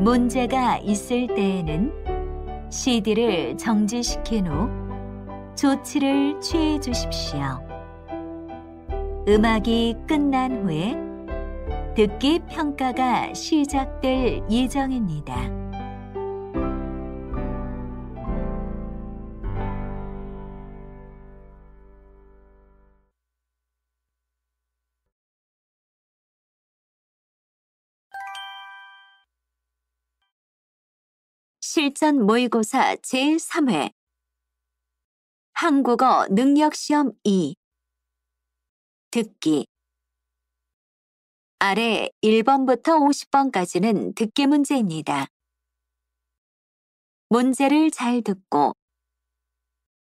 문제가 있을 때에는 CD를 정지시킨 후 조치를 취해 주십시오. 음악이 끝난 후에 듣기 평가가 시작될 예정입니다. 실전 모의고사 제3회 한국어 능력시험 2 듣기 아래 1번부터 50번까지는 듣기 문제입니다. 문제를 잘 듣고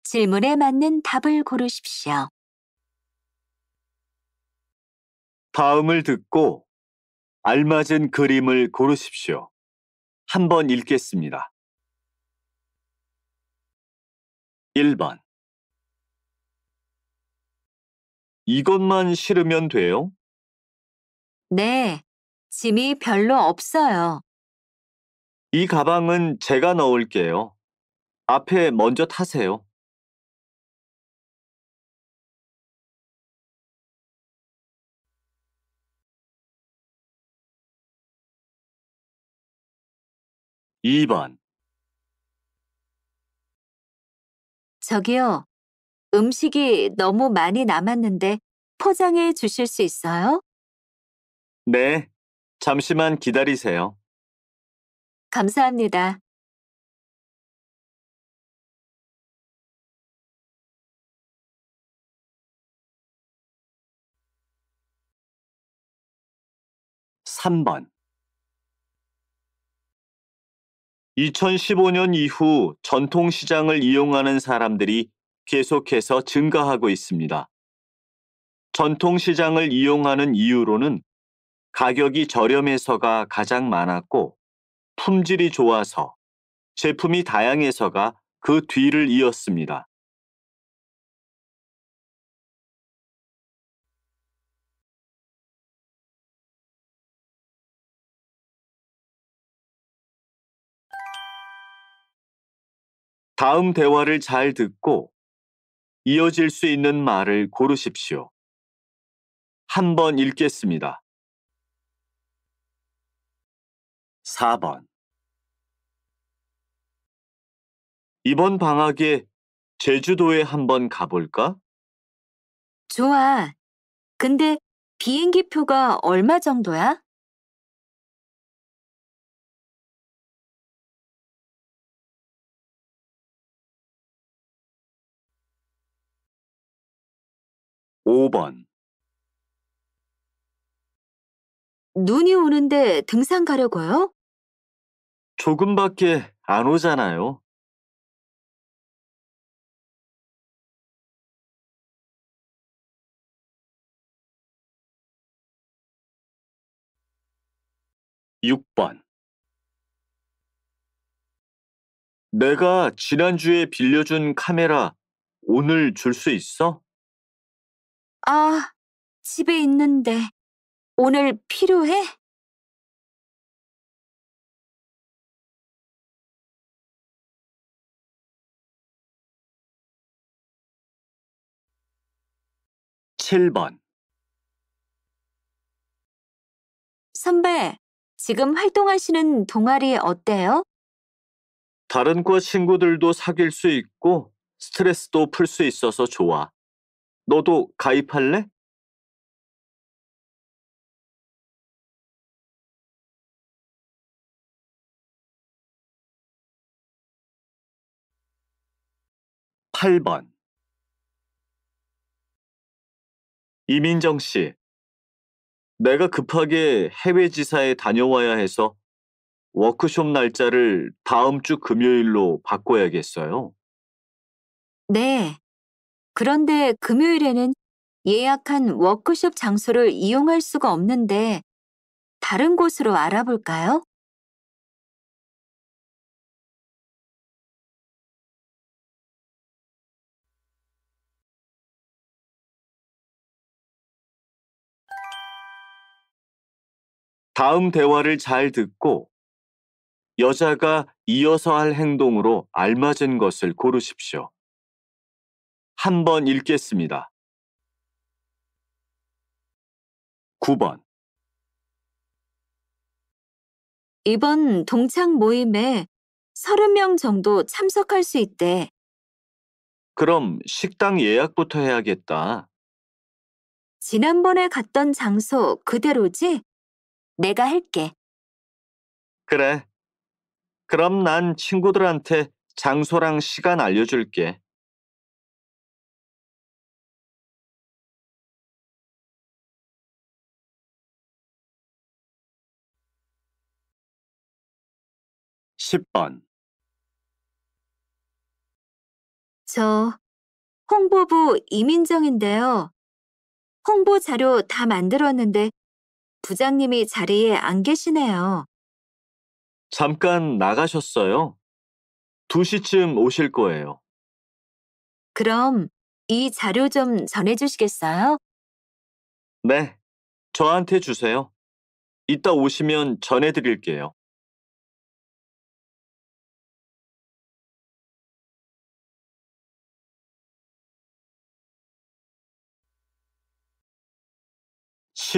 질문에 맞는 답을 고르십시오. 다음을 듣고 알맞은 그림을 고르십시오. 한번 읽겠습니다. 1번 이것만 실으면 돼요? 네, 짐이 별로 없어요. 이 가방은 제가 넣을게요. 앞에 먼저 타세요. 2번 저기요, 음식이 너무 많이 남았는데 포장해 주실 수 있어요? 네, 잠시만 기다리세요. 감사합니다. 3번 2015년 이후 전통시장을 이용하는 사람들이 계속해서 증가하고 있습니다. 전통시장을 이용하는 이유로는 가격이 저렴해서가 가장 많았고 품질이 좋아서 제품이 다양해서가 그 뒤를 이었습니다. 다음 대화를 잘 듣고 이어질 수 있는 말을 고르십시오. 한 번 읽겠습니다. 4번 이번 방학에 제주도에 한번 가볼까? 좋아. 근데 비행기 표가 얼마 정도야? 5번 눈이 오는데 등산 가려고요? 조금밖에 안 오잖아요. 6번 내가 지난주에 빌려준 카메라 오늘 줄 수 있어? 아, 집에 있는데 오늘 필요해? 7번 선배, 지금 활동하시는 동아리 어때요? 다른 과 친구들도 사귈 수 있고 스트레스도 풀 수 있어서 좋아. 너도 가입할래? (8번) 이민정 씨, 내가 급하게 해외 지사에 다녀와야 해서 워크숍 날짜를 다음 주 금요일로 바꿔야겠어요. 네, 그런데 금요일에는 예약한 워크숍 장소를 이용할 수가 없는데 다른 곳으로 알아볼까요? 다음 대화를 잘 듣고 여자가 이어서 할 행동으로 알맞은 것을 고르십시오. 한번 읽겠습니다. 9번 이번 동창 모임에 30명 정도 참석할 수 있대. 그럼 식당 예약부터 해야겠다. 지난번에 갔던 장소 그대로지? 내가 할게. 그래. 그럼 난 친구들한테 장소랑 시간 알려줄게. 10번 저 홍보부 이민정인데요. 홍보 자료 다 만들었는데 부장님이 자리에 안 계시네요. 잠깐 나가셨어요. 2시쯤 오실 거예요. 그럼 이 자료 좀 전해주시겠어요? 네, 저한테 주세요. 이따 오시면 전해드릴게요.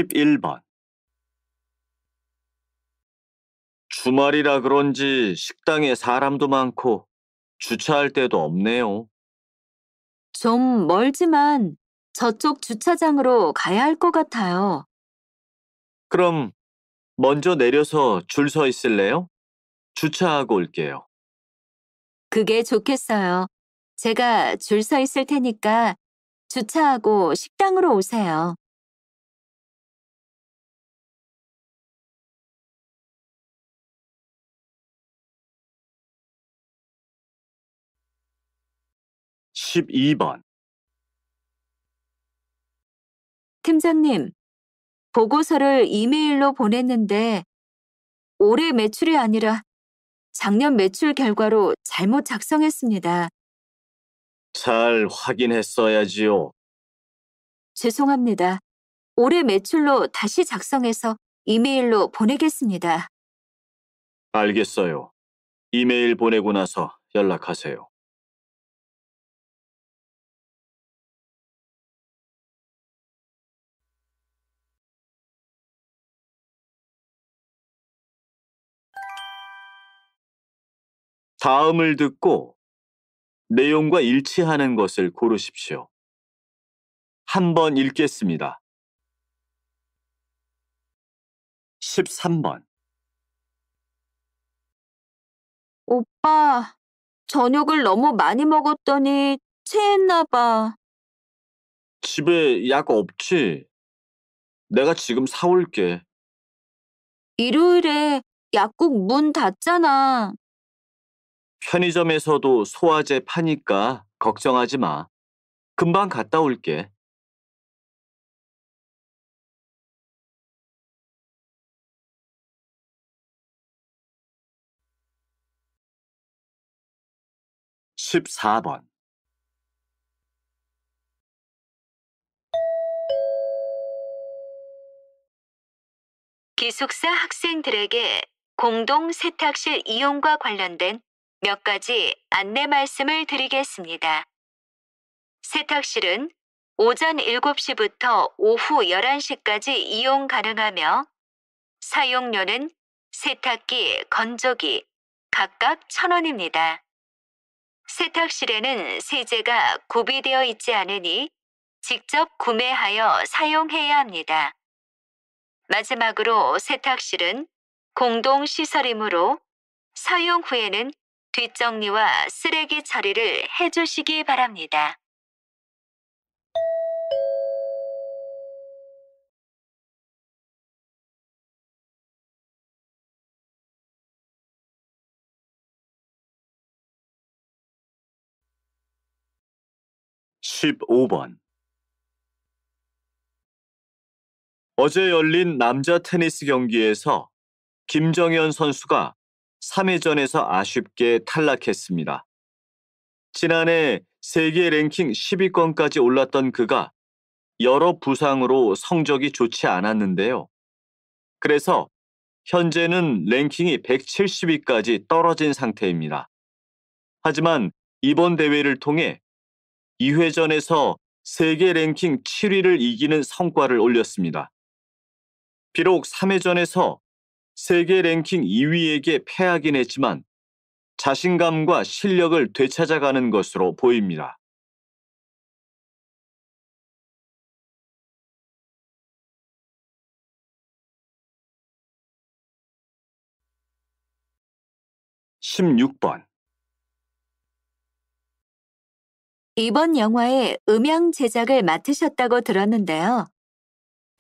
11번 주말이라 그런지 식당에 사람도 많고 주차할 데도 없네요. 좀 멀지만 저쪽 주차장으로 가야 할 것 같아요. 그럼 먼저 내려서 줄 서 있을래요? 주차하고 올게요. 그게 좋겠어요. 제가 줄 서 있을 테니까 주차하고 식당으로 오세요. 12번 팀장님, 보고서를 이메일로 보냈는데 올해 매출이 아니라 작년 매출 결과로 잘못 작성했습니다. 잘 확인했어야지요. 죄송합니다. 올해 매출로 다시 작성해서 이메일로 보내겠습니다. 알겠어요. 이메일 보내고 나서 연락하세요. 다음을 듣고 내용과 일치하는 것을 고르십시오. 한 번 읽겠습니다. 13번. 오빠, 저녁을 너무 많이 먹었더니 체했나 봐. 집에 약 없지? 내가 지금 사올게. 일요일에 약국 문 닫잖아. 편의점에서도 소화제 파니까 걱정하지 마. 금방 갔다 올게. 1 4번 기숙사 학생들에게 공동 세탁실 이용과 관련된 몇 가지 안내 말씀을 드리겠습니다. 세탁실은 오전 7시부터 오후 11시까지 이용 가능하며 사용료는 세탁기, 건조기 각각 1,000원입니다. 세탁실에는 세제가 구비되어 있지 않으니 직접 구매하여 사용해야 합니다. 마지막으로 세탁실은 공동시설이므로 사용 후에는 뒷정리와 쓰레기 처리를 해주시기 바랍니다. 1 5번 어제 열린 남자 테니스 경기에서 김정현 선수가 3회전에서 아쉽게 탈락했습니다. 지난해 세계 랭킹 10위권까지 올랐던 그가 여러 부상으로 성적이 좋지 않았는데요. 그래서 현재는 랭킹이 170위까지 떨어진 상태입니다. 하지만 이번 대회를 통해 2회전에서 세계 랭킹 7위를 이기는 성과를 올렸습니다. 비록 3회전에서 세계 랭킹 2위에게 패하긴 했지만 자신감과 실력을 되찾아가는 것으로 보입니다. (16번) 이번 영화의 음향 제작을 맡으셨다고 들었는데요.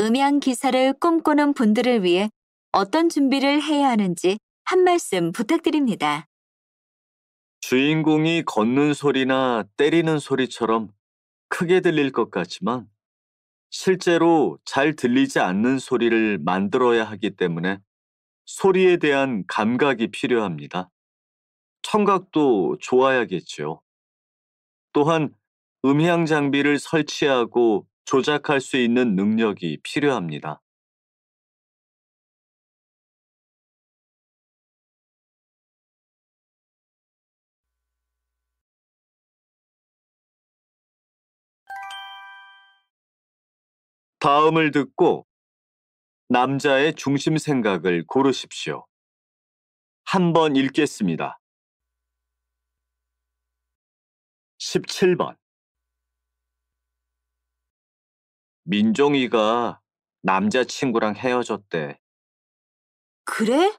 음향 기사를 꿈꾸는 분들을 위해 어떤 준비를 해야 하는지 한 말씀 부탁드립니다. 주인공이 걷는 소리나 때리는 소리처럼 크게 들릴 것 같지만 실제로 잘 들리지 않는 소리를 만들어야 하기 때문에 소리에 대한 감각이 필요합니다. 청각도 좋아야겠지요. 또한 음향 장비를 설치하고 조작할 수 있는 능력이 필요합니다. 다음을 듣고 남자의 중심 생각을 고르십시오. 한번 읽겠습니다. 17번 민종이가 남자친구랑 헤어졌대. 그래?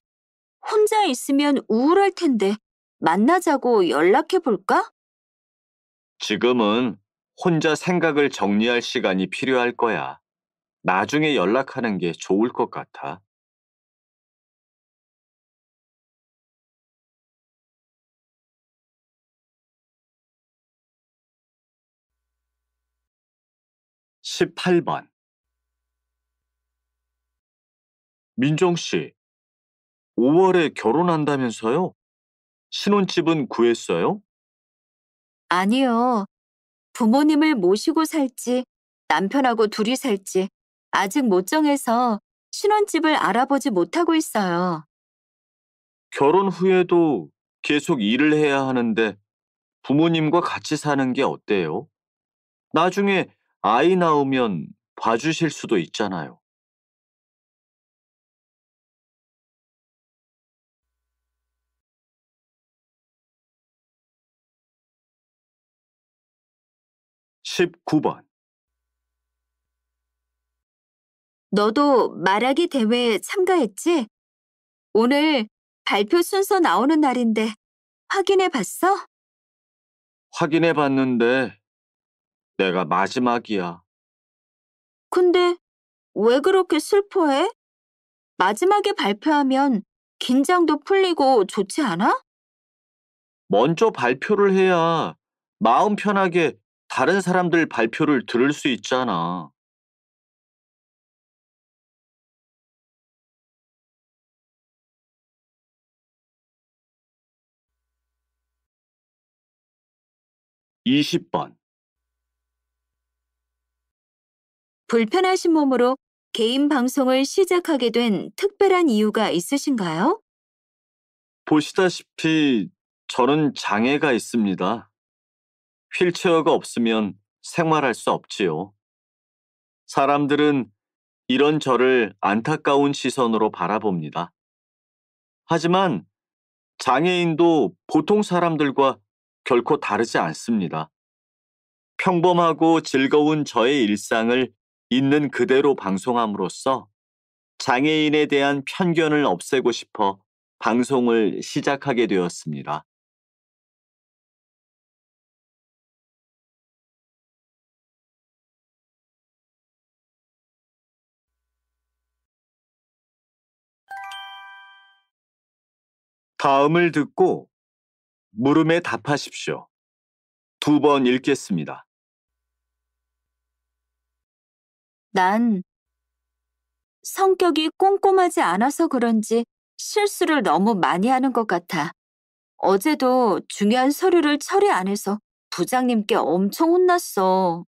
혼자 있으면 우울할 텐데 만나자고 연락해볼까? 지금은 혼자 생각을 정리할 시간이 필요할 거야. 나중에 연락하는 게 좋을 것 같아. 1 8번 민정 씨, 5월에 결혼한다면서요? 신혼집은 구했어요? 아니요. 부모님을 모시고 살지, 남편하고 둘이 살지, 아직 못 정해서 신혼집을 알아보지 못하고 있어요. 결혼 후에도 계속 일을 해야 하는데 부모님과 같이 사는 게 어때요? 나중에 아이 낳으면 봐주실 수도 있잖아요. (19번) 너도 말하기 대회에 참가했지? 오늘 발표 순서 나오는 날인데 확인해 봤어? 확인해 봤는데 내가 마지막이야. 근데 왜 그렇게 슬퍼해? 마지막에 발표하면 긴장도 풀리고 좋지 않아? 먼저 발표를 해야 마음 편하게 다른 사람들 발표를 들을 수 있잖아. 20번 불편하신 몸으로 개인 방송을 시작하게 된 특별한 이유가 있으신가요? 보시다시피 저는 장애가 있습니다. 휠체어가 없으면 생활할 수 없지요. 사람들은 이런 저를 안타까운 시선으로 바라봅니다. 하지만 장애인도 보통 사람들과 결코 다르지 않습니다. 평범하고 즐거운 저의 일상을 있는 그대로 방송함으로써 장애인에 대한 편견을 없애고 싶어 방송을 시작하게 되었습니다. 다음을 듣고 물음에 답하십시오. 두 번 읽겠습니다. 난 성격이 꼼꼼하지 않아서 그런지 실수를 너무 많이 하는 것 같아. 어제도 중요한 서류를 처리 안 해서 부장님께 엄청 혼났어.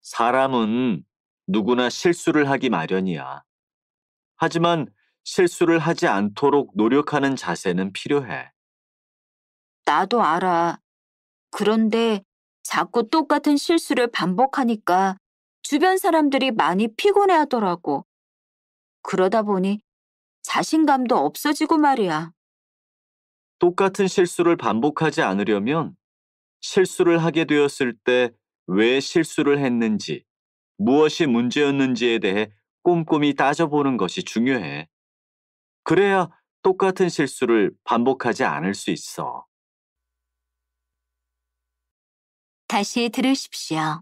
사람은 누구나 실수를 하기 마련이야. 하지만 실수를 하지 않도록 노력하는 자세는 필요해. 나도 알아. 그런데 자꾸 똑같은 실수를 반복하니까 주변 사람들이 많이 피곤해 하더라고. 그러다 보니 자신감도 없어지고 말이야. 똑같은 실수를 반복하지 않으려면 실수를 하게 되었을 때 왜 실수를 했는지, 무엇이 문제였는지에 대해 꼼꼼히 따져보는 것이 중요해. 그래야 똑같은 실수를 반복하지 않을 수 있어. 다시 들으십시오.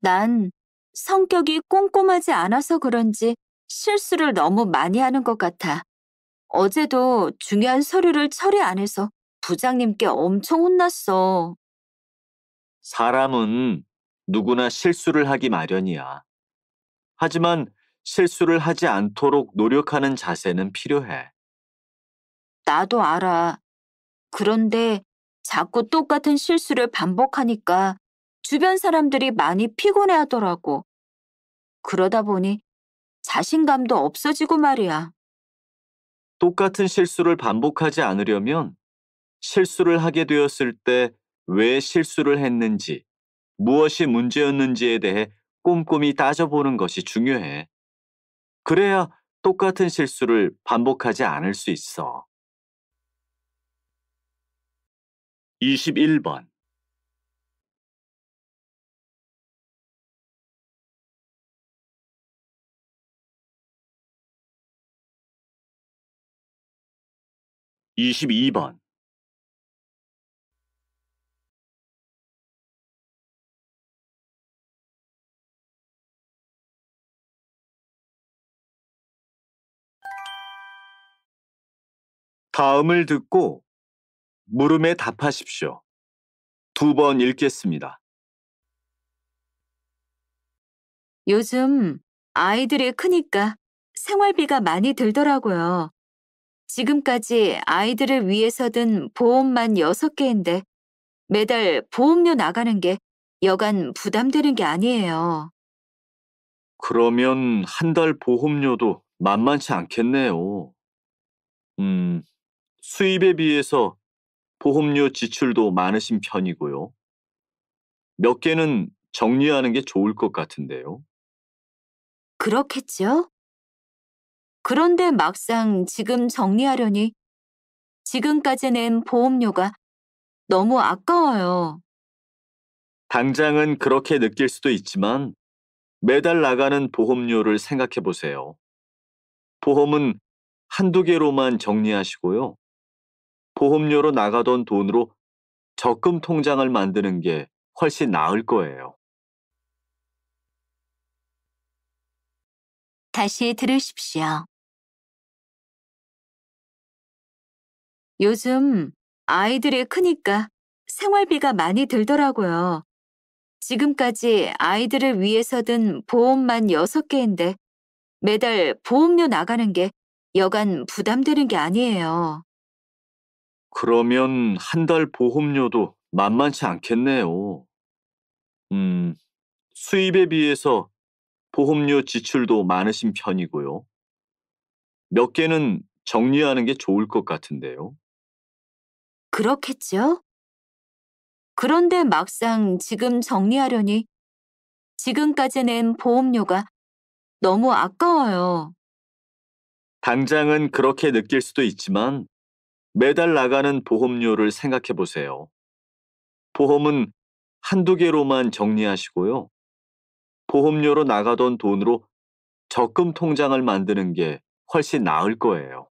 난 성격이 꼼꼼하지 않아서 그런지 실수를 너무 많이 하는 것 같아. 어제도 중요한 서류를 처리 안 해서 부장님께 엄청 혼났어. 사람은 누구나 실수를 하기 마련이야. 하지만 실수를 하지 않도록 노력하는 자세는 필요해. 나도 알아. 그런데 자꾸 똑같은 실수를 반복하니까 주변 사람들이 많이 피곤해 하더라고. 그러다 보니 자신감도 없어지고 말이야. 똑같은 실수를 반복하지 않으려면 실수를 하게 되었을 때 왜 실수를 했는지, 무엇이 문제였는지에 대해 꼼꼼히 따져보는 것이 중요해. 그래야 똑같은 실수를 반복하지 않을 수 있어. 21번 2 2번 다음을 듣고 물음에 답하십시오. 두 번 읽겠습니다. 요즘 아이들이 크니까 생활비가 많이 들더라고요. 지금까지 아이들을 위해서 든 보험만 6개인데 매달 보험료 나가는 게 여간 부담되는 게 아니에요. 그러면 한 달 보험료도 만만치 않겠네요. 음, 수입에 비해서 보험료 지출도 많으신 편이고요. 몇 개는 정리하는 게 좋을 것 같은데요. 그렇겠죠? 그런데 막상 지금 정리하려니 지금까지 낸 보험료가 너무 아까워요. 당장은 그렇게 느낄 수도 있지만 매달 나가는 보험료를 생각해 보세요. 보험은 한두 개로만 정리하시고요. 보험료로 나가던 돈으로 적금 통장을 만드는 게 훨씬 나을 거예요. 다시 들으십시오. 요즘 아이들이 크니까 생활비가 많이 들더라고요. 지금까지 아이들을 위해서 든 보험만 6개인데 매달 보험료 나가는 게 여간 부담되는 게 아니에요. 그러면 한 달 보험료도 만만치 않겠네요. 음, 수입에 비해서 보험료 지출도 많으신 편이고요. 몇 개는 정리하는 게 좋을 것 같은데요. 그렇겠죠? 그런데 막상 지금 정리하려니 지금까지 낸 보험료가 너무 아까워요. 당장은 그렇게 느낄 수도 있지만 매달 나가는 보험료를 생각해 보세요. 보험은 한두 개로만 정리하시고요. 보험료로 나가던 돈으로 적금 통장을 만드는 게 훨씬 나을 거예요.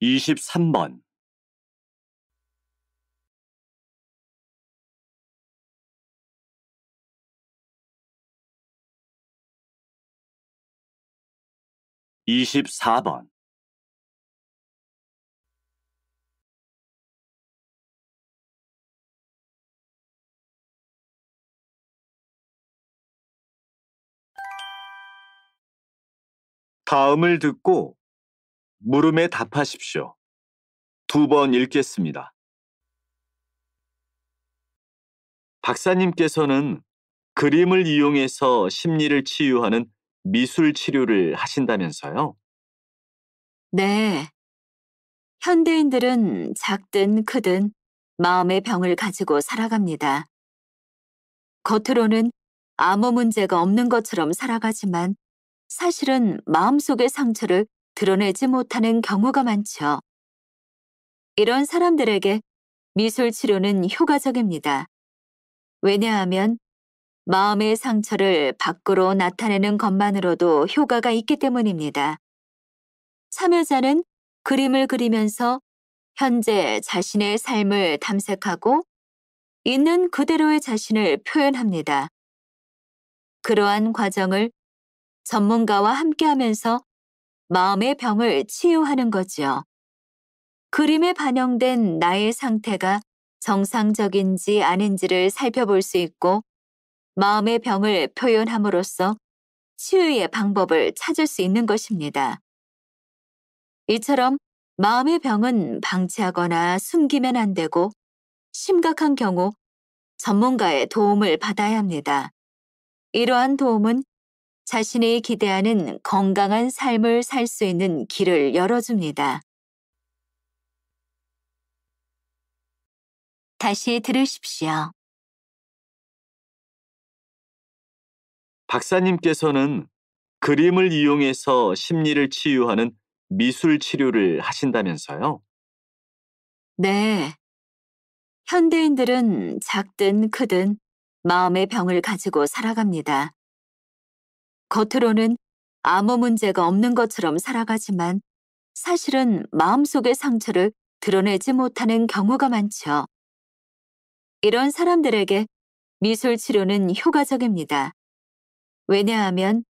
23번 (24번) 다음을 듣고 물음에 답하십시오. 두 번 읽겠습니다. 박사님께서는 그림을 이용해서 심리를 치유하는 미술 치료를 하신다면서요? 네. 현대인들은 작든 크든 마음의 병을 가지고 살아갑니다. 겉으로는 아무 문제가 없는 것처럼 살아가지만 사실은 마음속의 상처를 드러내지 못하는 경우가 많죠. 이런 사람들에게 미술 치료는 효과적입니다. 왜냐하면 마음의 상처를 밖으로 나타내는 것만으로도 효과가 있기 때문입니다. 참여자는 그림을 그리면서 현재 자신의 삶을 탐색하고 있는 그대로의 자신을 표현합니다. 그러한 과정을 전문가와 함께하면서 마음의 병을 치유하는 거지요. 그림에 반영된 나의 상태가 정상적인지 아닌지를 살펴볼 수 있고 마음의 병을 표현함으로써 치유의 방법을 찾을 수 있는 것입니다. 이처럼 마음의 병은 방치하거나 숨기면 안 되고 심각한 경우 전문가의 도움을 받아야 합니다. 이러한 도움은 자신이 기대하는 건강한 삶을 살 수 있는 길을 열어줍니다. 다시 들으십시오. 박사님께서는 그림을 이용해서 심리를 치유하는 미술 치료를 하신다면서요? 네. 현대인들은 작든 크든 마음의 병을 가지고 살아갑니다. 겉으로는 아무 문제가 없는 것처럼 살아가지만 사실은 마음속의 상처를 드러내지 못하는 경우가 많죠. 이런 사람들에게 미술 치료는 효과적입니다. 왜냐하면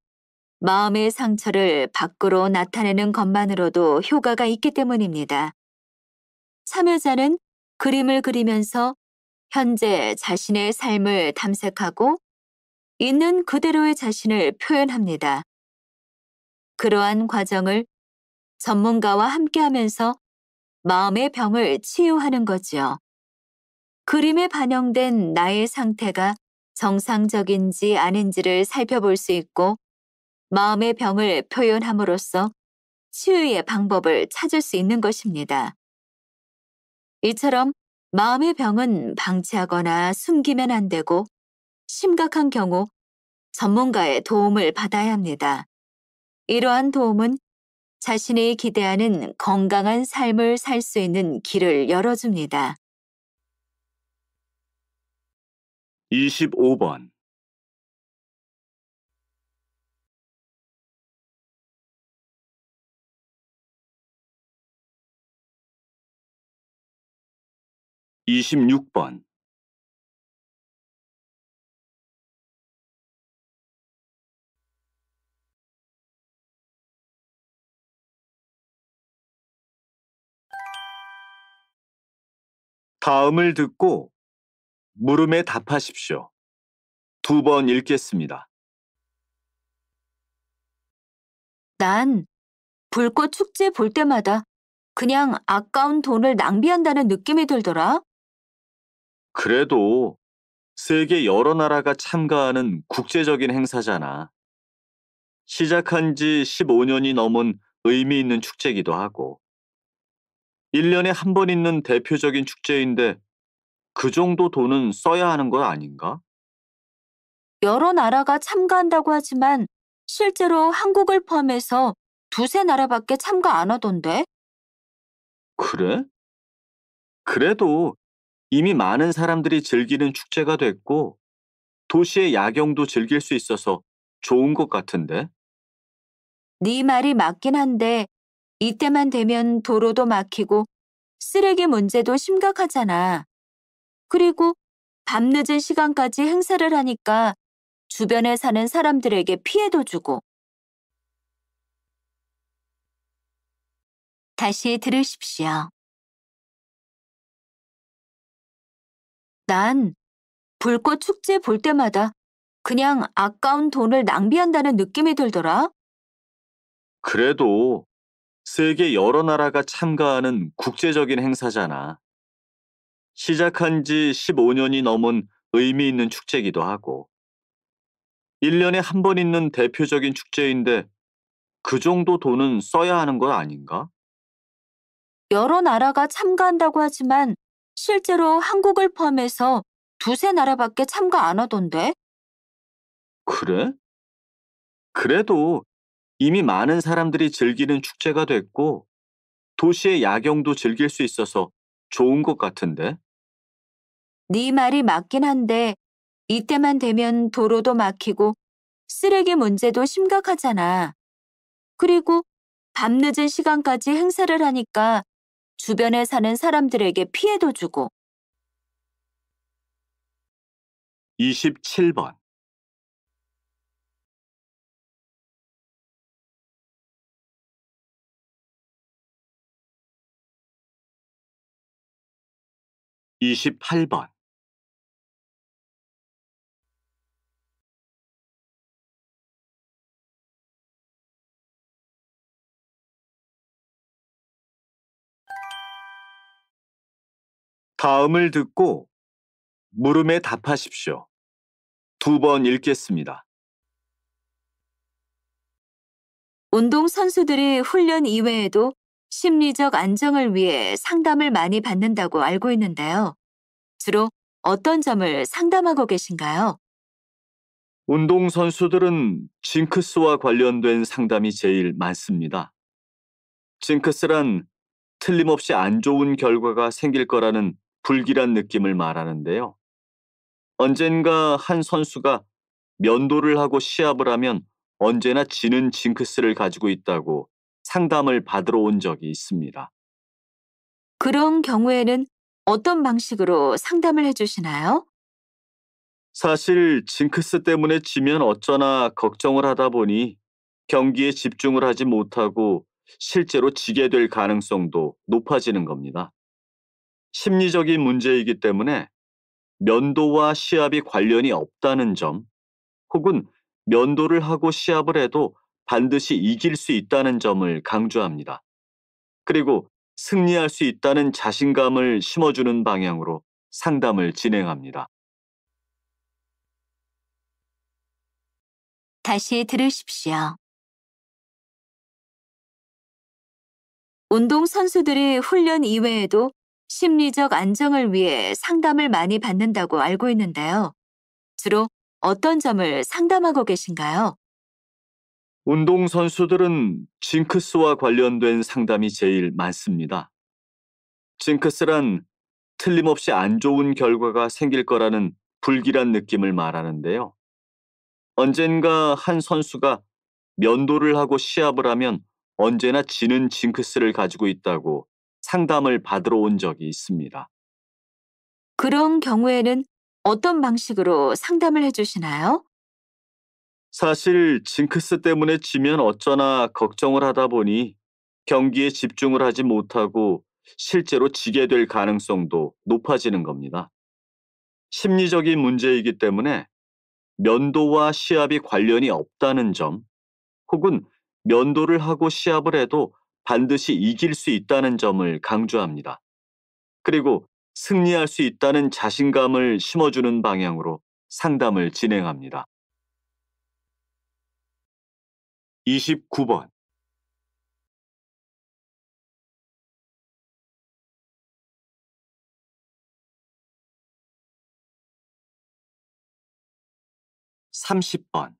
마음의 상처를 밖으로 나타내는 것만으로도 효과가 있기 때문입니다. 참여자는 그림을 그리면서 현재 자신의 삶을 탐색하고 있는 그대로의 자신을 표현합니다. 그러한 과정을 전문가와 함께하면서 마음의 병을 치유하는 거지요. 그림에 반영된 나의 상태가 정상적인지 아닌지를 살펴볼 수 있고 마음의 병을 표현함으로써 치유의 방법을 찾을 수 있는 것입니다. 이처럼 마음의 병은 방치하거나 숨기면 안 되고 심각한 경우 전문가의 도움을 받아야 합니다. 이러한 도움은 자신이 기대하는 건강한 삶을 살 수 있는 길을 열어줍니다. 25번 (26번) 다음을 듣고 물음에 답하십시오. 두 번 읽겠습니다. 난 불꽃 축제 볼 때마다 그냥 아까운 돈을 낭비한다는 느낌이 들더라. 그래도 세계 여러 나라가 참가하는 국제적인 행사잖아. 시작한 지 15년이 넘은 의미 있는 축제기도 하고 1년에 한 번 있는 대표적인 축제인데 그 정도 돈은 써야 하는 거 아닌가? 여러 나라가 참가한다고 하지만 실제로 한국을 포함해서 두세 나라밖에 참가 안 하던데? 그래? 그래도 이미 많은 사람들이 즐기는 축제가 됐고 도시의 야경도 즐길 수 있어서 좋은 것 같은데? 네 말이 맞긴 한데 이때만 되면 도로도 막히고 쓰레기 문제도 심각하잖아. 그리고 밤늦은 시간까지 행사를 하니까 주변에 사는 사람들에게 피해도 주고. 다시 들으십시오. 난 불꽃 축제 볼 때마다 그냥 아까운 돈을 낭비한다는 느낌이 들더라. 그래도 세계 여러 나라가 참가하는 국제적인 행사잖아. 시작한 지 15년이 넘은 의미 있는 축제이기도 하고. 1년에 한 번 있는 대표적인 축제인데 그 정도 돈은 써야 하는 거 아닌가? 여러 나라가 참가한다고 하지만 실제로 한국을 포함해서 두세 나라밖에 참가 안 하던데? 그래? 그래도 이미 많은 사람들이 즐기는 축제가 됐고 도시의 야경도 즐길 수 있어서 좋은 것 같은데? 네 말이 맞긴 한데 이때만 되면 도로도 막히고 쓰레기 문제도 심각하잖아. 그리고 밤늦은 시간까지 행사를 하니까 주변에 사는 사람들에게 피해도 주고. 27번 28번 다음을 듣고 물음에 답하십시오. 두 번 읽겠습니다. 운동선수들의 훈련 이외에도 심리적 안정을 위해 상담을 많이 받는다고 알고 있는데요. 주로 어떤 점을 상담하고 계신가요? 운동선수들은 징크스와 관련된 상담이 제일 많습니다. 징크스란 틀림없이 안 좋은 결과가 생길 거라는 불길한 느낌을 말하는데요. 언젠가 한 선수가 면도를 하고 시합을 하면 언제나 지는 징크스를 가지고 있다고 상담을 받으러 온 적이 있습니다. 그런 경우에는 어떤 방식으로 상담을 해주시나요? 사실 징크스 때문에 지면 어쩌나 걱정을 하다 보니 경기에 집중을 하지 못하고 실제로 지게 될 가능성도 높아지는 겁니다. 심리적인 문제이기 때문에 면도와 시합이 관련이 없다는 점 혹은 면도를 하고 시합을 해도 반드시 이길 수 있다는 점을 강조합니다. 그리고 승리할 수 있다는 자신감을 심어주는 방향으로 상담을 진행합니다. 다시 들으십시오. 운동 선수들이 훈련 이외에도 심리적 안정을 위해 상담을 많이 받는다고 알고 있는데요. 주로 어떤 점을 상담하고 계신가요? 운동선수들은 징크스와 관련된 상담이 제일 많습니다. 징크스란 틀림없이 안 좋은 결과가 생길 거라는 불길한 느낌을 말하는데요. 언젠가 한 선수가 면도를 하고 시합을 하면 언제나 지는 징크스를 가지고 있다고 상담을 받으러 온 적이 있습니다. 그런 경우에는 어떤 방식으로 상담을 해주시나요? 사실 징크스 때문에 지면 어쩌나 걱정을 하다 보니 경기에 집중을 하지 못하고 실제로 지게 될 가능성도 높아지는 겁니다. 심리적인 문제이기 때문에 면도와 시합이 관련이 없다는 점 혹은 면도를 하고 시합을 해도 반드시 이길 수 있다는 점을 강조합니다. 그리고 승리할 수 있다는 자신감을 심어주는 방향으로 상담을 진행합니다. 29번 3 0번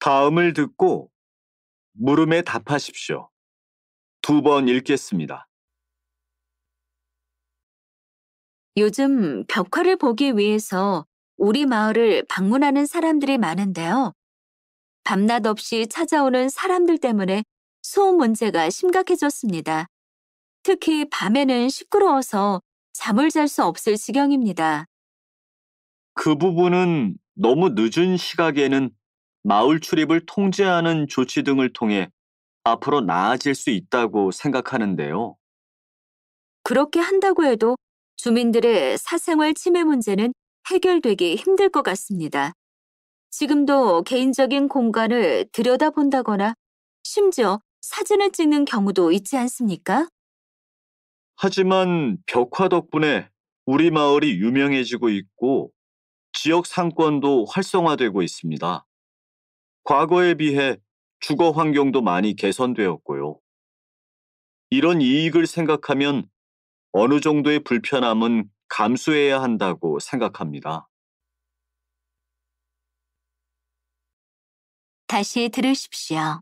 다음을 듣고 물음에 답하십시오. 두번 읽겠습니다. 요즘 벽화를 보기 위해서 우리 마을을 방문하는 사람들이 많은데요. 밤낮 없이 찾아오는 사람들 때문에 소음 문제가 심각해졌습니다. 특히 밤에는 시끄러워서 잠을 잘 수 없을 지경입니다. 그 부분은 너무 늦은 시각에는 마을 출입을 통제하는 조치 등을 통해 앞으로 나아질 수 있다고 생각하는데요. 그렇게 한다고 해도 주민들의 사생활 침해 문제는 해결되기 힘들 것 같습니다. 지금도 개인적인 공간을 들여다본다거나 심지어 사진을 찍는 경우도 있지 않습니까? 하지만 벽화 덕분에 우리 마을이 유명해지고 있고 지역 상권도 활성화되고 있습니다. 과거에 비해 주거 환경도 많이 개선되었고요. 이런 이익을 생각하면 어느 정도의 불편함은 감수해야 한다고 생각합니다. 다시 들으십시오.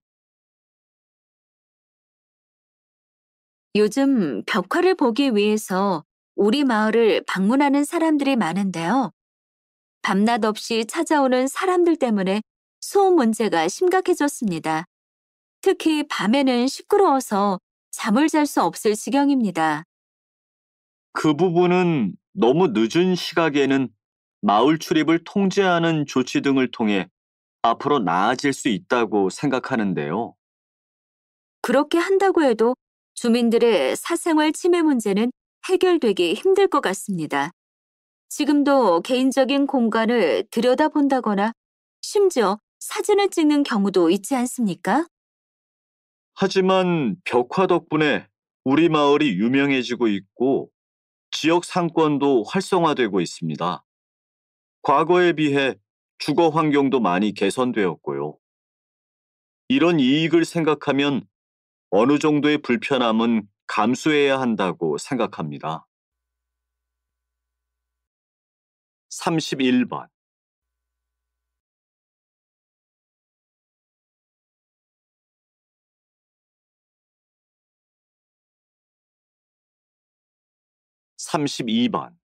요즘 벽화를 보기 위해서 우리 마을을 방문하는 사람들이 많은데요. 밤낮 없이 찾아오는 사람들 때문에 소음 문제가 심각해졌습니다. 특히 밤에는 시끄러워서 잠을 잘 수 없을 지경입니다. 그 부분은 너무 늦은 시각에는 마을 출입을 통제하는 조치 등을 통해 앞으로 나아질 수 있다고 생각하는데요. 그렇게 한다고 해도 주민들의 사생활 침해 문제는 해결되기 힘들 것 같습니다. 지금도 개인적인 공간을 들여다본다거나 심지어 사진을 찍는 경우도 있지 않습니까? 하지만 벽화 덕분에 우리 마을이 유명해지고 있고 지역 상권도 활성화되고 있습니다. 과거에 비해 주거 환경도 많이 개선되었고요. 이런 이익을 생각하면 어느 정도의 불편함은 감수해야 한다고 생각합니다. 31번 32번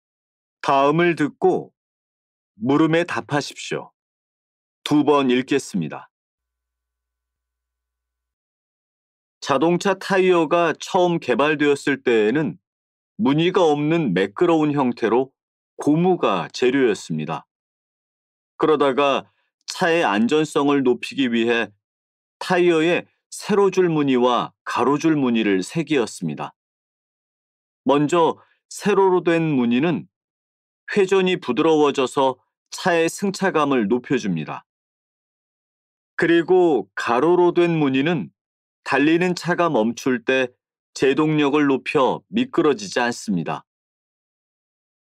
다음을 듣고 물음에 답하십시오. 두 번 읽겠습니다. 자동차 타이어가 처음 개발되었을 때에는 무늬가 없는 매끄러운 형태로 고무가 재료였습니다. 그러다가 차의 안전성을 높이기 위해 타이어에 세로줄 무늬와 가로줄 무늬를 새기었습니다. 먼저 세로로 된 무늬는 회전이 부드러워져서 차의 승차감을 높여줍니다. 그리고 가로로 된 무늬는 달리는 차가 멈출 때 제동력을 높여 미끄러지지 않습니다.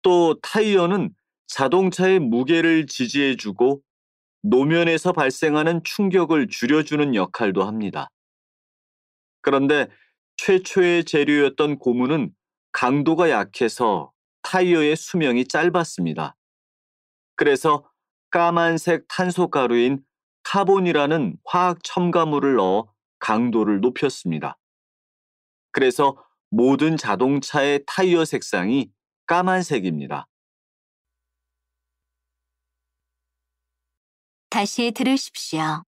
또 타이어는 자동차의 무게를 지지해주고 노면에서 발생하는 충격을 줄여주는 역할도 합니다. 그런데 최초의 재료였던 고무는 강도가 약해서 타이어의 수명이 짧았습니다. 그래서 까만색 탄소가루인 카본이라는 화학 첨가물을 넣어 강도를 높였습니다. 그래서 모든 자동차의 타이어 색상이 까만색입니다. 다시 들으십시오.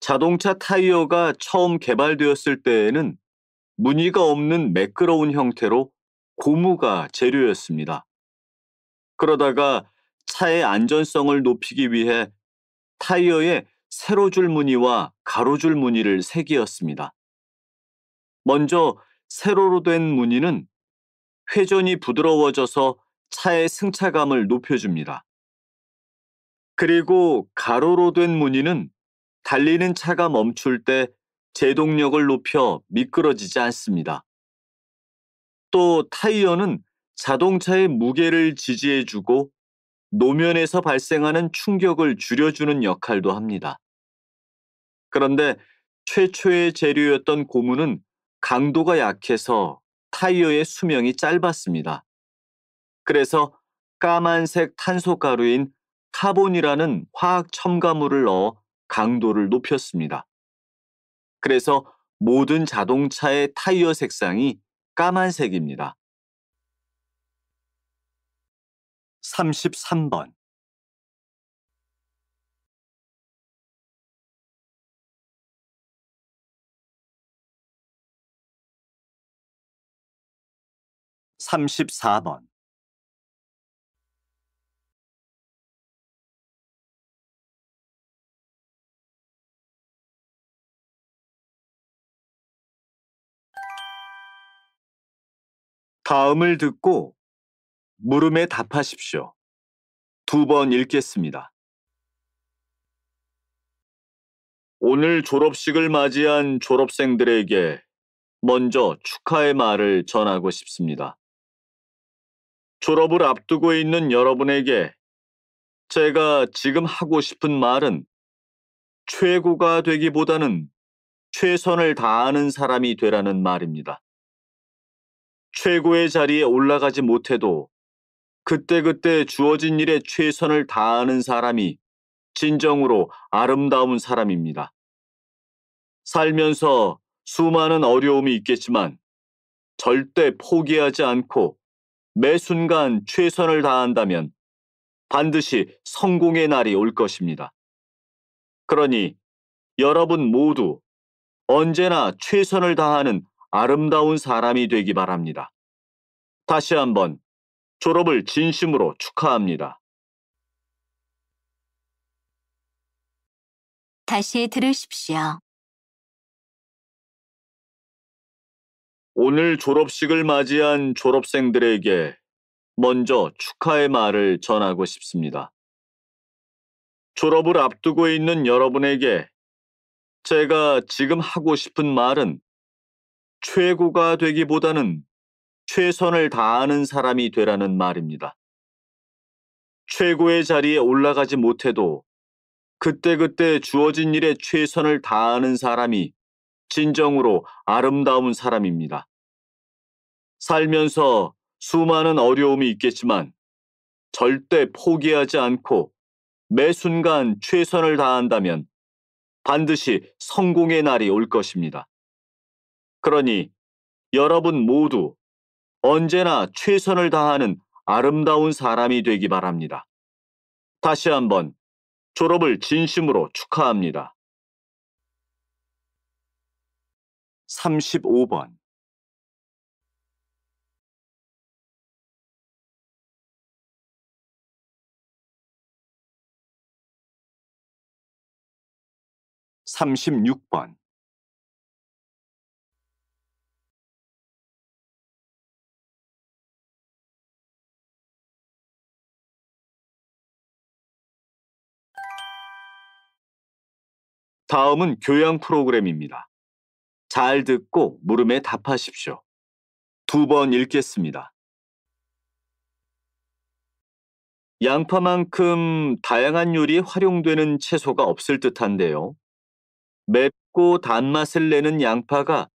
자동차 타이어가 처음 개발되었을 때에는 무늬가 없는 매끄러운 형태로 고무가 재료였습니다. 그러다가 차의 안전성을 높이기 위해 타이어에 세로줄 무늬와 가로줄 무늬를 새기었습니다. 먼저 세로로 된 무늬는 회전이 부드러워져서 차의 승차감을 높여줍니다. 그리고 가로로 된 무늬는 달리는 차가 멈출 때 제동력을 높여 미끄러지지 않습니다. 또 타이어는 자동차의 무게를 지지해주고 노면에서 발생하는 충격을 줄여주는 역할도 합니다. 그런데 최초의 재료였던 고무는 강도가 약해서 타이어의 수명이 짧았습니다. 그래서 까만색 탄소가루인 카본이라는 화학 첨가물을 넣어 강도를 높였습니다. 그래서 모든 자동차의 타이어 색상이 까만색입니다. 33번 34번 다음을 듣고 물음에 답하십시오. 두 번 읽겠습니다. 오늘 졸업식을 맞이한 졸업생들에게 먼저 축하의 말을 전하고 싶습니다. 졸업을 앞두고 있는 여러분에게 제가 지금 하고 싶은 말은 최고가 되기보다는 최선을 다하는 사람이 되라는 말입니다. 최고의 자리에 올라가지 못해도 그때그때 주어진 일에 최선을 다하는 사람이 진정으로 아름다운 사람입니다. 살면서 수많은 어려움이 있겠지만 절대 포기하지 않고 매 순간 최선을 다한다면 반드시 성공의 날이 올 것입니다. 그러니 여러분 모두 언제나 최선을 다하는 아름다운 사람이 되기 바랍니다. 다시 한번 졸업을 진심으로 축하합니다. 다시 들으십시오. 오늘 졸업식을 맞이한 졸업생들에게 먼저 축하의 말을 전하고 싶습니다. 졸업을 앞두고 있는 여러분에게 제가 지금 하고 싶은 말은 최고가 되기보다는 최선을 다하는 사람이 되라는 말입니다. 최고의 자리에 올라가지 못해도 그때그때 주어진 일에 최선을 다하는 사람이 진정으로 아름다운 사람입니다. 살면서 수많은 어려움이 있겠지만 절대 포기하지 않고 매 순간 최선을 다한다면 반드시 성공의 날이 올 것입니다. 그러니 여러분 모두 언제나 최선을 다하는 아름다운 사람이 되기 바랍니다. 다시 한번 졸업을 진심으로 축하합니다. 35번 3 6번 다음은 교양 프로그램입니다. 잘 듣고 물음에 답하십시오. 두 번 읽겠습니다. 양파만큼 다양한 요리에 활용되는 채소가 없을 듯한데요. 맵고 단맛을 내는 양파가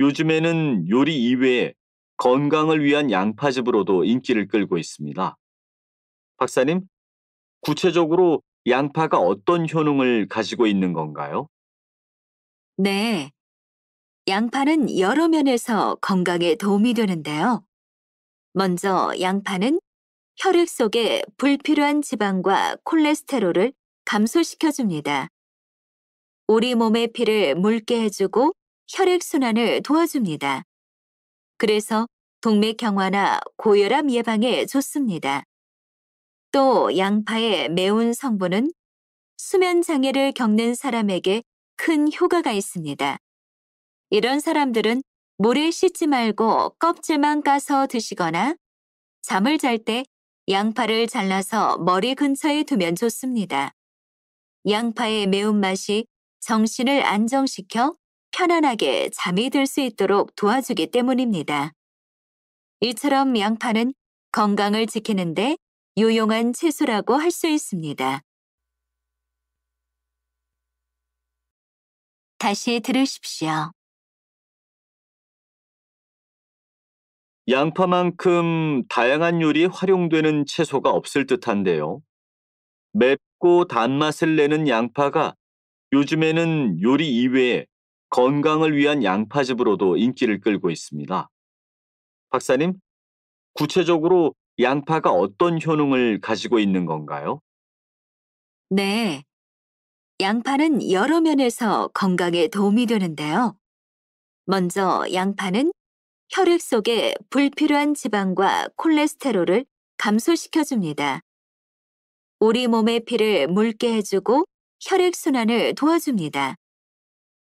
요즘에는 요리 이외에 건강을 위한 양파즙으로도 인기를 끌고 있습니다. 박사님, 구체적으로 양파가 어떤 효능을 가지고 있는 건가요? 네, 양파는 여러 면에서 건강에 도움이 되는데요. 먼저 양파는 혈액 속에 불필요한 지방과 콜레스테롤을 감소시켜줍니다. 우리 몸의 피를 묽게 해주고 혈액순환을 도와줍니다. 그래서 동맥 경화나 고혈압 예방에 좋습니다. 또 양파의 매운 성분은 수면 장애를 겪는 사람에게 큰 효과가 있습니다. 이런 사람들은 물에 씻지 말고 껍질만 까서 드시거나 잠을 잘 때 양파를 잘라서 머리 근처에 두면 좋습니다. 양파의 매운맛이 정신을 안정시켜 편안하게 잠이 들 수 있도록 도와주기 때문입니다. 이처럼 양파는 건강을 지키는데 유용한 채소라고 할 수 있습니다. 다시 들으십시오. 양파만큼 다양한 요리에 활용되는 채소가 없을 듯한데요. 맵고 단맛을 내는 양파가 요즘에는 요리 이외에 건강을 위한 양파즙으로도 인기를 끌고 있습니다. 박사님, 구체적으로 양파가 어떤 효능을 가지고 있는 건가요? 네. 양파는 여러 면에서 건강에 도움이 되는데요. 먼저 양파는 혈액 속에 불필요한 지방과 콜레스테롤을 감소시켜줍니다. 우리 몸의 피를 묽게 해주고 혈액순환을 도와줍니다.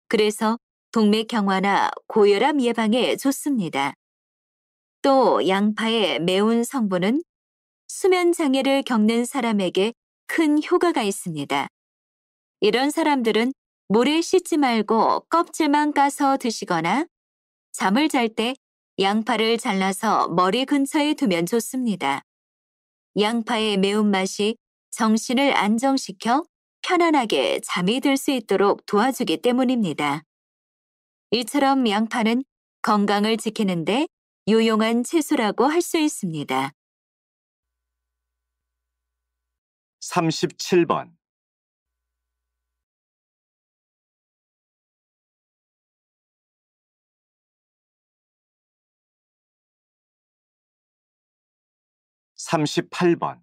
그래서 동맥 경화나 고혈압 예방에 좋습니다. 또 양파의 매운 성분은 수면 장애를 겪는 사람에게 큰 효과가 있습니다. 이런 사람들은 물에 씻지 말고 껍질만 까서 드시거나 잠을 잘때 양파를 잘라서 머리 근처에 두면 좋습니다. 양파의 매운맛이 정신을 안정시켜 편안하게 잠이 들 수 있도록 도와주기 때문입니다. 이처럼 양파는 건강을 지키는데 유용한 채소라고 할 수 있습니다. 37번 38번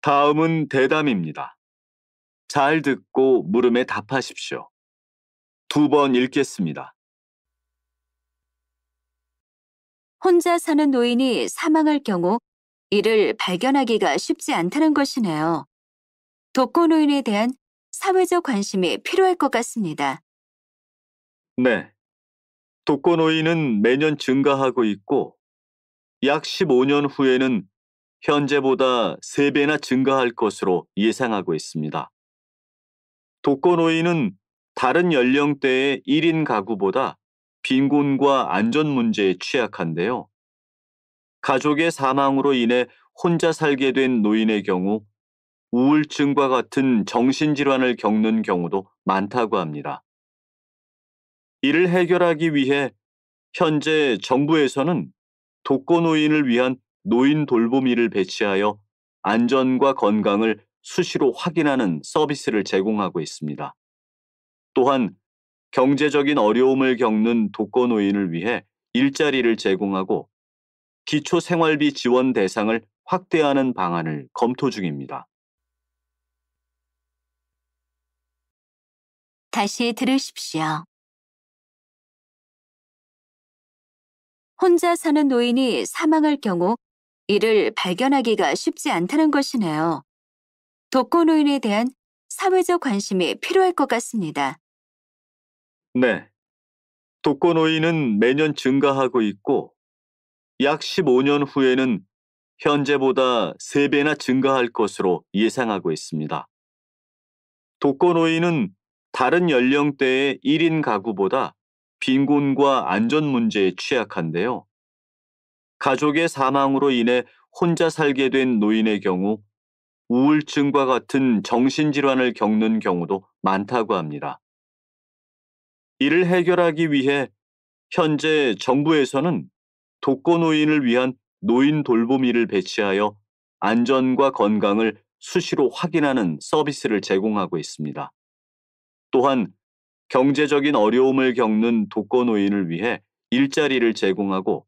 다음은 대담입니다. 잘 듣고 물음에 답하십시오. 두 번 읽겠습니다. 혼자 사는 노인이 사망할 경우 이를 발견하기가 쉽지 않다는 것이네요. 독거노인에 대한 사회적 관심이 필요할 것 같습니다. 네. 독거노인은 매년 증가하고 있고 약 15년 후에는 현재보다 3배나 증가할 것으로 예상하고 있습니다. 독거노인은 다른 연령대의 1인 가구보다 빈곤과 안전 문제에 취약한데요. 가족의 사망으로 인해 혼자 살게 된 노인의 경우 우울증과 같은 정신질환을 겪는 경우도 많다고 합니다. 이를 해결하기 위해 현재 정부에서는 독거노인을 위한 노인 돌보미를 배치하여 안전과 건강을 수시로 확인하는 서비스를 제공하고 있습니다. 또한 경제적인 어려움을 겪는 독거노인을 위해 일자리를 제공하고 기초생활비 지원 대상을 확대하는 방안을 검토 중입니다. 다시 들으십시오. 혼자 사는 노인이 사망할 경우 이를 발견하기가 쉽지 않다는 것이네요. 독거노인에 대한 사회적 관심이 필요할 것 같습니다. 네. 독거노인은 매년 증가하고 있고 약 15년 후에는 현재보다 3배나 증가할 것으로 예상하고 있습니다. 독거노인은 다른 연령대의 1인 가구보다 빈곤과 안전 문제에 취약한데요. 가족의 사망으로 인해 혼자 살게 된 노인의 경우 우울증과 같은 정신질환을 겪는 경우도 많다고 합니다. 이를 해결하기 위해 현재 정부에서는 독거노인을 위한 노인 돌보미를 배치하여 안전과 건강을 수시로 확인하는 서비스를 제공하고 있습니다. 또한 경제적인 어려움을 겪는 독거노인을 위해 일자리를 제공하고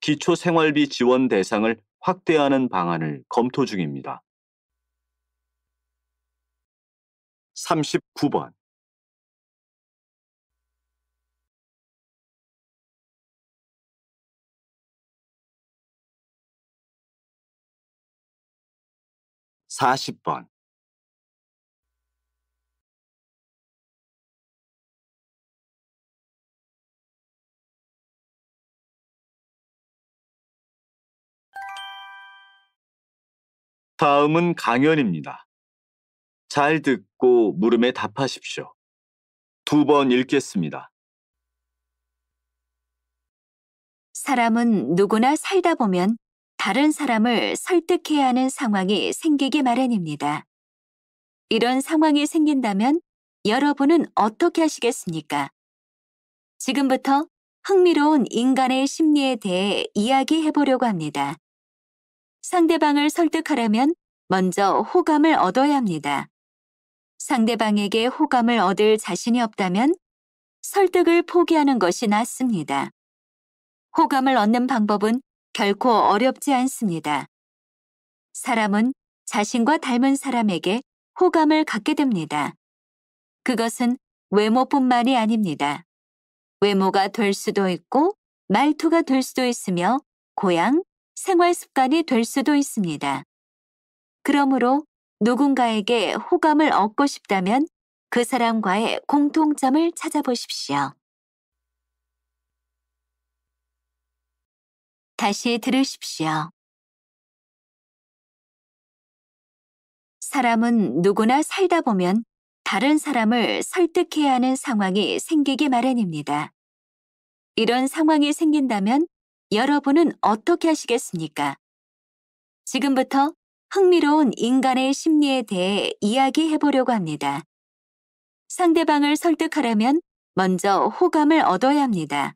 기초생활비 지원 대상을 확대하는 방안을 검토 중입니다. 39번 40번 다음은 강연입니다. 잘 듣고 물음에 답하십시오. 두 번 읽겠습니다. 사람은 누구나 살다 보면 다른 사람을 설득해야 하는 상황이 생기기 마련입니다. 이런 상황이 생긴다면 여러분은 어떻게 하시겠습니까? 지금부터 흥미로운 인간의 심리에 대해 이야기해 보려고 합니다. 상대방을 설득하려면 먼저 호감을 얻어야 합니다. 상대방에게 호감을 얻을 자신이 없다면 설득을 포기하는 것이 낫습니다. 호감을 얻는 방법은 결코 어렵지 않습니다. 사람은 자신과 닮은 사람에게 호감을 갖게 됩니다. 그것은 외모뿐만이 아닙니다. 외모가 될 수도 있고 말투가 될 수도 있으며 고향, 생활 습관이 될 수도 있습니다. 그러므로 누군가에게 호감을 얻고 싶다면 그 사람과의 공통점을 찾아보십시오. 다시 들으십시오. 사람은 누구나 살다 보면 다른 사람을 설득해야 하는 상황이 생기기 마련입니다. 이런 상황이 생긴다면 여러분은 어떻게 하시겠습니까? 지금부터 흥미로운 인간의 심리에 대해 이야기해 보려고 합니다. 상대방을 설득하려면 먼저 호감을 얻어야 합니다.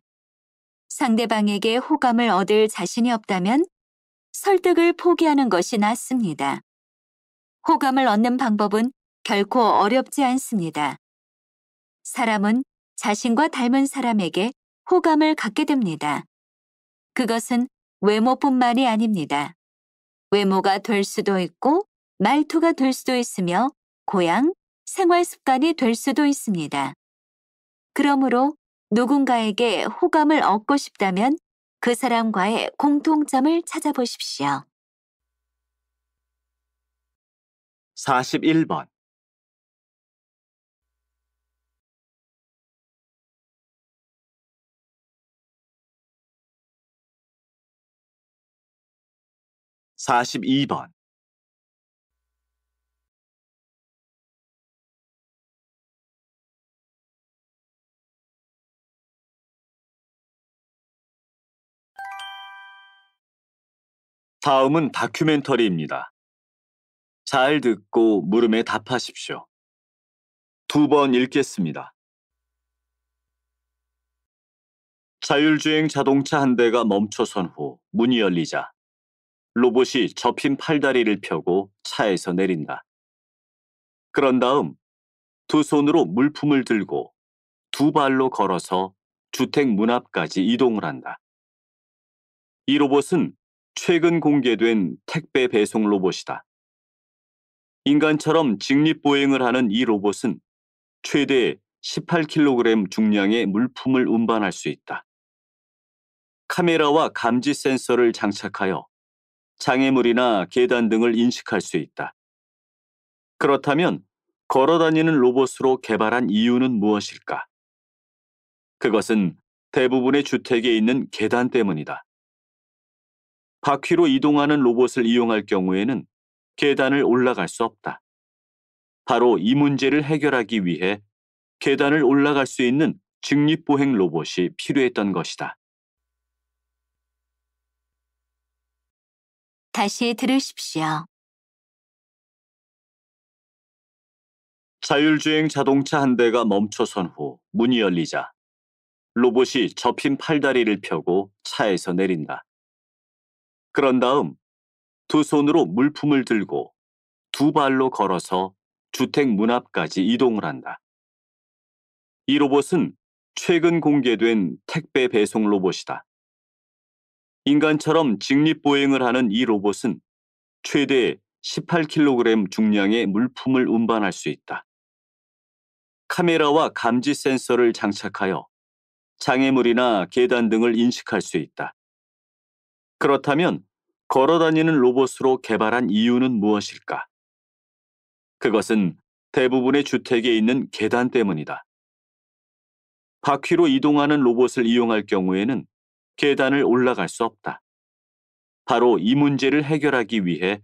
상대방에게 호감을 얻을 자신이 없다면 설득을 포기하는 것이 낫습니다. 호감을 얻는 방법은 결코 어렵지 않습니다. 사람은 자신과 닮은 사람에게 호감을 갖게 됩니다. 그것은 외모뿐만이 아닙니다. 외모가 될 수도 있고 말투가 될 수도 있으며 고향, 생활 습관이 될 수도 있습니다. 그러므로 누군가에게 호감을 얻고 싶다면 그 사람과의 공통점을 찾아보십시오. 41번 (42번) 다음은 다큐멘터리입니다. 잘 듣고 물음에 답하십시오. 두 번 읽겠습니다. 자율주행 자동차 한 대가 멈춰선 후 문이 열리자 로봇이 접힌 팔다리를 펴고 차에서 내린다. 그런 다음 두 손으로 물품을 들고 두 발로 걸어서 주택 문 앞까지 이동을 한다. 이 로봇은 최근 공개된 택배 배송 로봇이다. 인간처럼 직립보행을 하는 이 로봇은 최대 18kg 중량의 물품을 운반할 수 있다. 카메라와 감지 센서를 장착하여 장애물이나 계단 등을 인식할 수 있다. 그렇다면 걸어다니는 로봇으로 개발한 이유는 무엇일까? 그것은 대부분의 주택에 있는 계단 때문이다. 바퀴로 이동하는 로봇을 이용할 경우에는 계단을 올라갈 수 없다. 바로 이 문제를 해결하기 위해 계단을 올라갈 수 있는 직립보행 로봇이 필요했던 것이다. 다시 들으십시오. 자율주행 자동차 한 대가 멈춰선 후 문이 열리자 로봇이 접힌 팔다리를 펴고 차에서 내린다. 그런 다음 두 손으로 물품을 들고 두 발로 걸어서 주택 문 앞까지 이동을 한다. 이 로봇은 최근 공개된 택배 배송 로봇이다. 인간처럼 직립보행을 하는 이 로봇은 최대 18kg 중량의 물품을 운반할 수 있다. 카메라와 감지 센서를 장착하여 장애물이나 계단 등을 인식할 수 있다. 그렇다면 걸어다니는 로봇으로 개발한 이유는 무엇일까? 그것은 대부분의 주택에 있는 계단 때문이다. 바퀴로 이동하는 로봇을 이용할 경우에는 계단을 올라갈 수 없다. 바로 이 문제를 해결하기 위해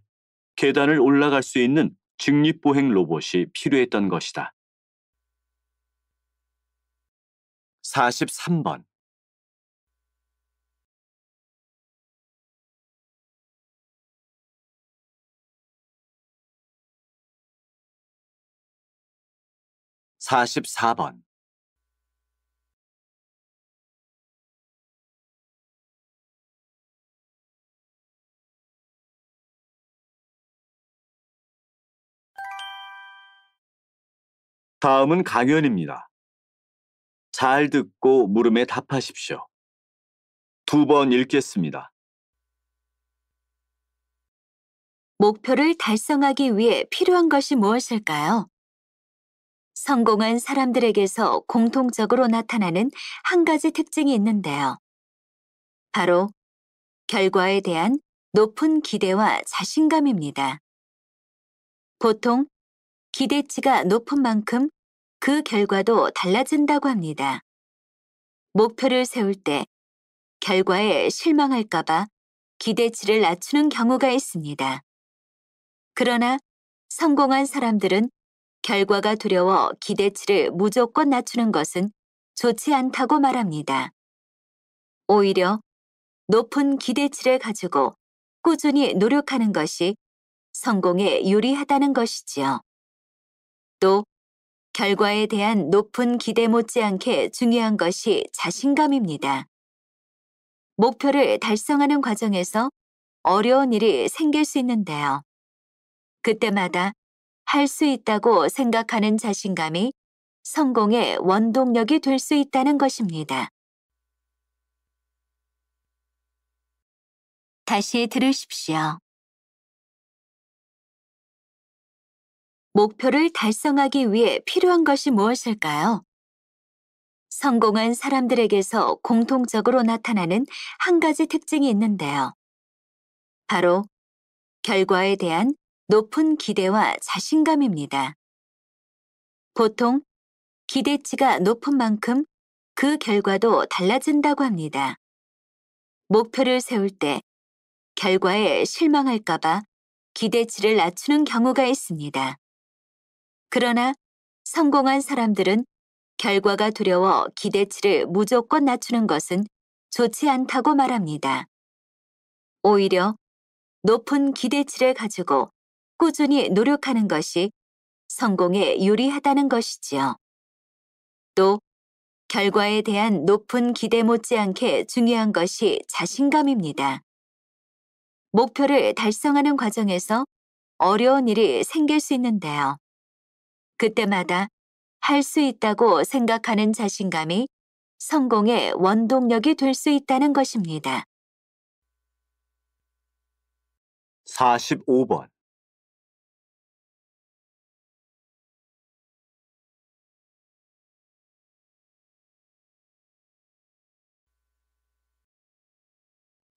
계단을 올라갈 수 있는 직립보행 로봇이 필요했던 것이다. 43번 44번 다음은 강연입니다. 잘 듣고 물음에 답하십시오. 두 번 읽겠습니다. 목표를 달성하기 위해 필요한 것이 무엇일까요? 성공한 사람들에게서 공통적으로 나타나는 한 가지 특징이 있는데요. 바로 결과에 대한 높은 기대와 자신감입니다. 보통 기대치가 높은 만큼 그 결과도 달라진다고 합니다. 목표를 세울 때 결과에 실망할까봐 기대치를 낮추는 경우가 있습니다. 그러나 성공한 사람들은 결과가 두려워 기대치를 무조건 낮추는 것은 좋지 않다고 말합니다. 오히려 높은 기대치를 가지고 꾸준히 노력하는 것이 성공에 유리하다는 것이지요. 또 결과에 대한 높은 기대 못지않게 중요한 것이 자신감입니다. 목표를 달성하는 과정에서 어려운 일이 생길 수 있는데요. 그때마다 할수 있다고 생각하는 자신감이 성공의 원동력이 될 수 있다는 것입니다. 다시 들으십시오. 목표를 달성하기 위해 필요한 것이 무엇일까요? 성공한 사람들에게서 공통적으로 나타나는 한 가지 특징이 있는데요. 바로 결과에 대한 높은 기대와 자신감입니다. 보통 기대치가 높은 만큼 그 결과도 달라진다고 합니다. 목표를 세울 때 결과에 실망할까봐 기대치를 낮추는 경우가 있습니다. 그러나 성공한 사람들은 결과가 두려워 기대치를 무조건 낮추는 것은 좋지 않다고 말합니다. 오히려 높은 기대치를 가지고 꾸준히 노력하는 것이 성공에 유리하다는 것이지요. 또 결과에 대한 높은 기대 못지않게 중요한 것이 자신감입니다. 목표를 달성하는 과정에서 어려운 일이 생길 수 있는데요. 그때마다 할 수 있다고 생각하는 자신감이 성공의 원동력이 될 수 있다는 것입니다. 45번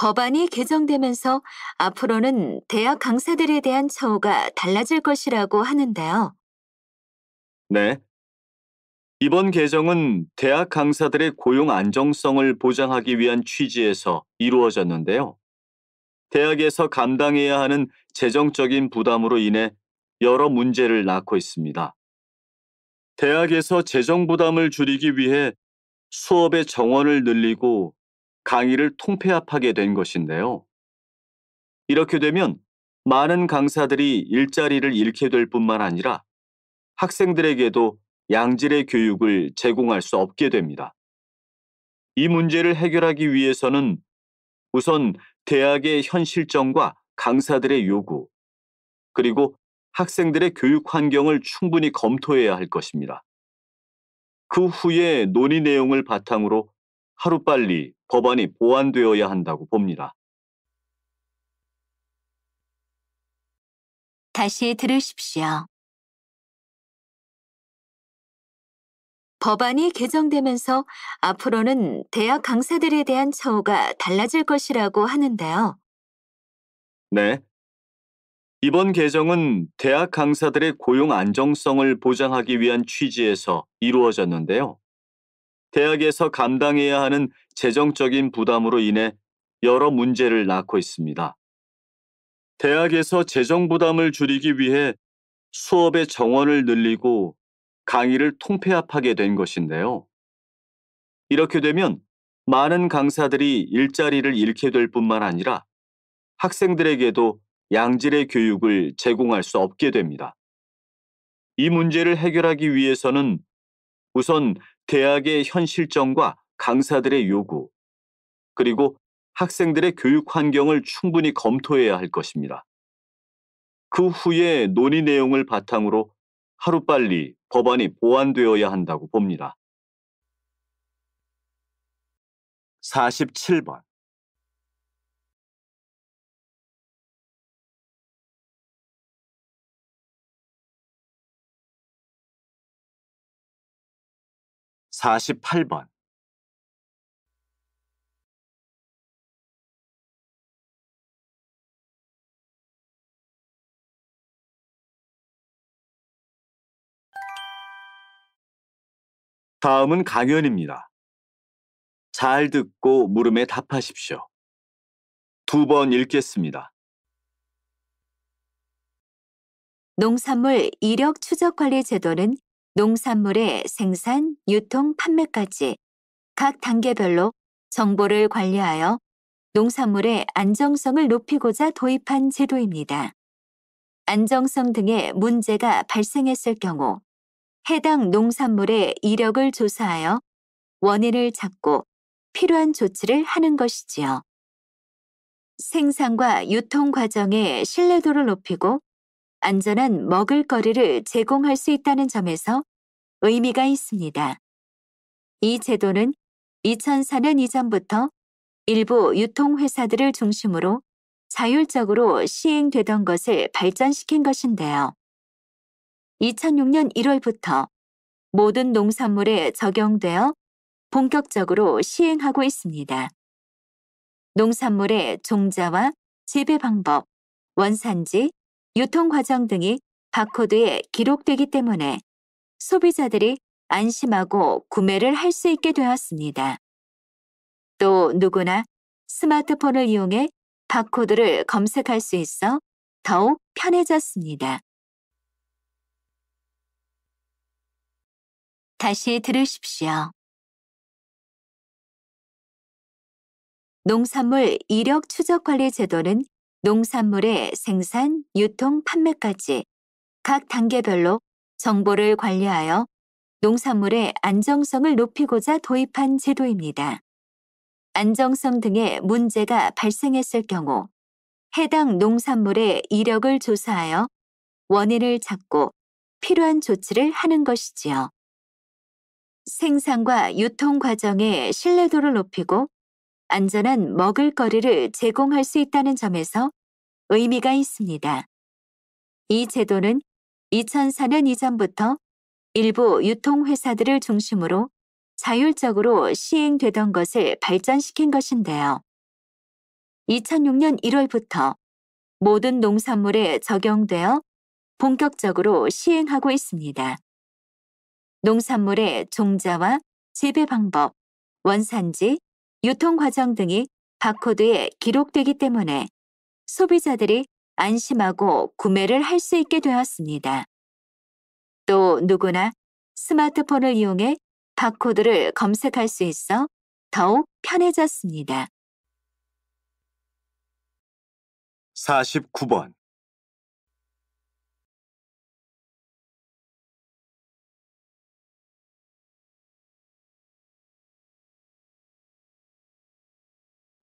법안이 개정되면서 앞으로는 대학 강사들에 대한 처우가 달라질 것이라고 하는데요. 네. 이번 개정은 대학 강사들의 고용 안정성을 보장하기 위한 취지에서 이루어졌는데요. 대학에서 감당해야 하는 재정적인 부담으로 인해 여러 문제를 낳고 있습니다. 대학에서 재정 부담을 줄이기 위해 수업의 정원을 늘리고 강의를 통폐합하게 된 것인데요. 이렇게 되면 많은 강사들이 일자리를 잃게 될 뿐만 아니라 학생들에게도 양질의 교육을 제공할 수 없게 됩니다. 이 문제를 해결하기 위해서는 우선 대학의 현실점과 강사들의 요구, 그리고 학생들의 교육 환경을 충분히 검토해야 할 것입니다. 그 후에 논의 내용을 바탕으로 하루빨리 법안이 보완되어야 한다고 봅니다. 다시 들으십시오. 법안이 개정되면서 앞으로는 대학 강사들에 대한 처우가 달라질 것이라고 하는데요. 네. 이번 개정은 대학 강사들의 고용 안정성을 보장하기 위한 취지에서 이루어졌는데요. 대학에서 감당해야 하는 재정적인 부담으로 인해 여러 문제를 낳고 있습니다. 대학에서 재정 부담을 줄이기 위해 수업의 정원을 늘리고 강의를 통폐합하게 된 것인데요. 이렇게 되면 많은 강사들이 일자리를 잃게 될 뿐만 아니라 학생들에게도 양질의 교육을 제공할 수 없게 됩니다. 이 문제를 해결하기 위해서는 우선 대학의 현실점과 강사들의 요구, 그리고 학생들의 교육 환경을 충분히 검토해야 할 것입니다. 그 후에 논의 내용을 바탕으로 하루빨리 법안이 보완되어야 한다고 봅니다. 47번 48번 다음은 강연입니다. 잘 듣고 물음에 답하십시오. 두 번 읽겠습니다. 농산물 이력 추적 관리 제도는 농산물의 생산, 유통, 판매까지 각 단계별로 정보를 관리하여 농산물의 안정성을 높이고자 도입한 제도입니다. 안정성 등의 문제가 발생했을 경우 해당 농산물의 이력을 조사하여 원인을 찾고 필요한 조치를 하는 것이지요. 생산과 유통 과정의 신뢰도를 높이고 안전한 먹을거리를 제공할 수 있다는 점에서 의미가 있습니다. 이 제도는 2004년 이전부터 일부 유통회사들을 중심으로 자율적으로 시행되던 것을 발전시킨 것인데요. 2006년 1월부터 모든 농산물에 적용되어 본격적으로 시행하고 있습니다. 농산물의 종자와 재배 방법, 원산지, 유통 과정 등이 바코드에 기록되기 때문에 소비자들이 안심하고 구매를 할 수 있게 되었습니다. 또 누구나 스마트폰을 이용해 바코드를 검색할 수 있어 더욱 편해졌습니다. 다시 들으십시오. 농산물 이력 추적 관리 제도는 농산물의 생산, 유통, 판매까지 각 단계별로 정보를 관리하여 농산물의 안정성을 높이고자 도입한 제도입니다. 안정성 등의 문제가 발생했을 경우 해당 농산물의 이력을 조사하여 원인을 찾고 필요한 조치를 하는 것이지요. 생산과 유통 과정의 신뢰도를 높이고 안전한 먹을거리를 제공할 수 있다는 점에서 의미가 있습니다. 이 제도는 2004년 이전부터 일부 유통회사들을 중심으로 자율적으로 시행되던 것을 발전시킨 것인데요. 2006년 1월부터 모든 농산물에 적용되어 본격적으로 시행하고 있습니다. 농산물의 종자와 재배 방법, 원산지, 유통 과정 등이 바코드에 기록되기 때문에 소비자들이 안심하고 구매를 할 수 있게 되었습니다. 또 누구나 스마트폰을 이용해 바코드를 검색할 수 있어 더욱 편해졌습니다. 49번